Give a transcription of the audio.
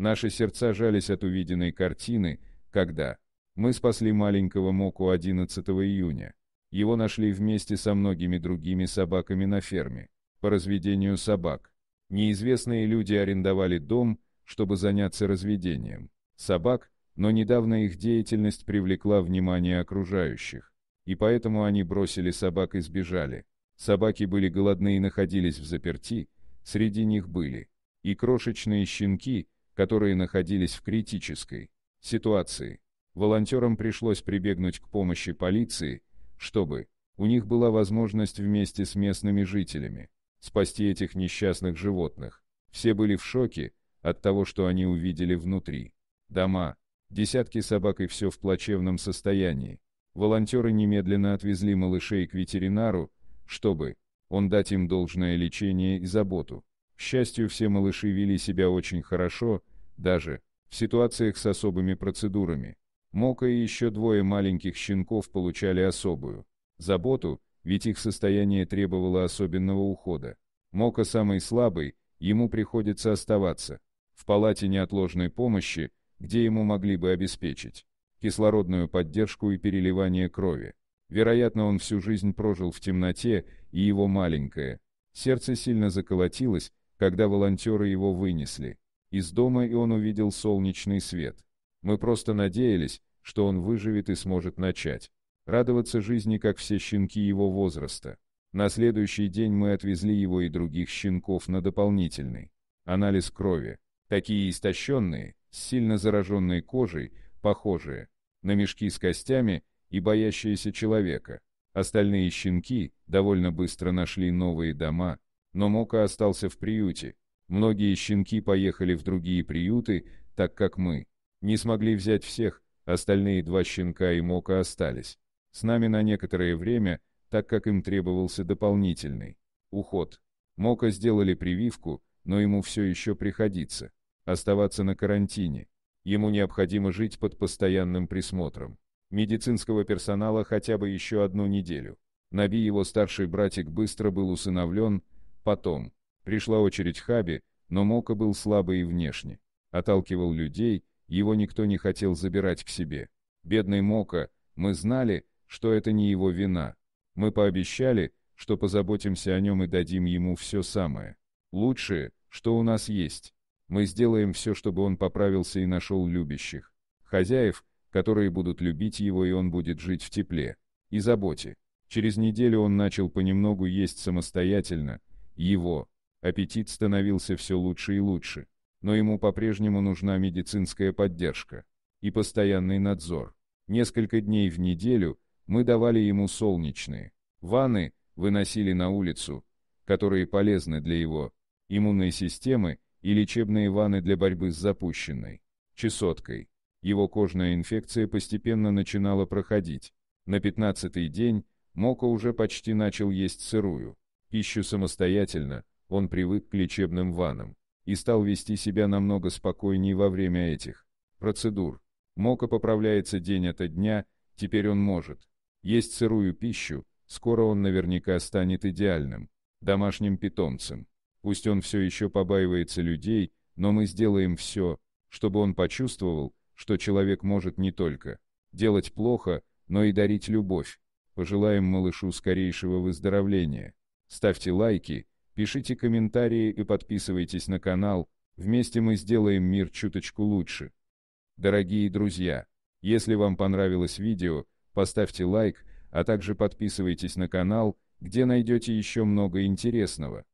Наши сердца жались от увиденной картины, когда мы спасли маленького Моку 11 июня. Его нашли вместе со многими другими собаками на ферме. По разведению собак. Неизвестные люди арендовали дом, чтобы заняться разведением собак, но недавно их деятельность привлекла внимание окружающих. И поэтому они бросили собак и сбежали. Собаки были голодны и находились в заперти, среди них были и крошечные щенки, которые находились в критической ситуации. Волонтерам пришлось прибегнуть к помощи полиции, чтобы у них была возможность вместе с местными жителями спасти этих несчастных животных. Все были в шоке от того, что они увидели внутри. Дома, десятки собак и все в плачевном состоянии. Волонтеры немедленно отвезли малышей к ветеринару, чтобы он дать им должное лечение и заботу. К счастью, все малыши вели себя очень хорошо, даже в ситуациях с особыми процедурами. Мока и еще двое маленьких щенков получали особую заботу, ведь их состояние требовало особенного ухода. Мока самый слабый, ему приходится оставаться в палате неотложной помощи, где ему могли бы обеспечить кислородную поддержку и переливание крови. Вероятно, он всю жизнь прожил в темноте, и его маленькое сердце сильно заколотилось, когда волонтеры его вынесли. Из дома и он увидел солнечный свет. Мы просто надеялись, что он выживет и сможет начать. Радоваться жизни, как все щенки его возраста. На следующий день мы отвезли его и других щенков на дополнительный анализ крови. Такие истощенные, с сильно зараженной кожей, похожие на мешки с костями и боящиеся человека. Остальные щенки довольно быстро нашли новые дома, но Мока остался в приюте. Многие щенки поехали в другие приюты, так как мы. Не смогли взять всех, остальные два щенка и Мока остались. С нами на некоторое время, так как им требовался дополнительный уход. Мока сделали прививку, но ему все еще приходится оставаться на карантине. Ему необходимо жить под постоянным присмотром медицинского персонала хотя бы еще одну неделю. Наби его старший братик быстро был усыновлен, Потом. Пришла очередь Хаби, но Мока был слабый и внешне. Отталкивал людей, его никто не хотел забирать к себе. Бедный Мока, мы знали, что это не его вина. Мы пообещали, что позаботимся о нем и дадим ему все самое. Лучшее, что у нас есть. Мы сделаем все, чтобы он поправился и нашел любящих. Хозяев, которые будут любить его и он будет жить в тепле и заботе. Через неделю он начал понемногу есть самостоятельно, его. Аппетит становился все лучше и лучше, но ему по-прежнему нужна медицинская поддержка и постоянный надзор. Несколько дней в неделю мы давали ему солнечные ванны, выносили на улицу, которые полезны для его иммунной системы и лечебные ванны для борьбы с запущенной чесоткой. Его кожная инфекция постепенно начинала проходить. На 15-й день Моко уже почти начал есть сырую Пищу самостоятельно, он привык к лечебным ваннам и стал вести себя намного спокойнее во время этих процедур. Мока поправляется день ото дня, теперь он может. Есть сырую пищу, скоро он наверняка станет идеальным, домашним питомцем. Пусть он все еще побаивается людей, но мы сделаем все, чтобы он почувствовал, что человек может не только делать плохо, но и дарить любовь. Пожелаем малышу скорейшего выздоровления. Ставьте лайки, пишите комментарии и подписывайтесь на канал, вместе мы сделаем мир чуточку лучше. Дорогие друзья, если вам понравилось видео, поставьте лайк, а также подписывайтесь на канал, где найдете еще много интересного.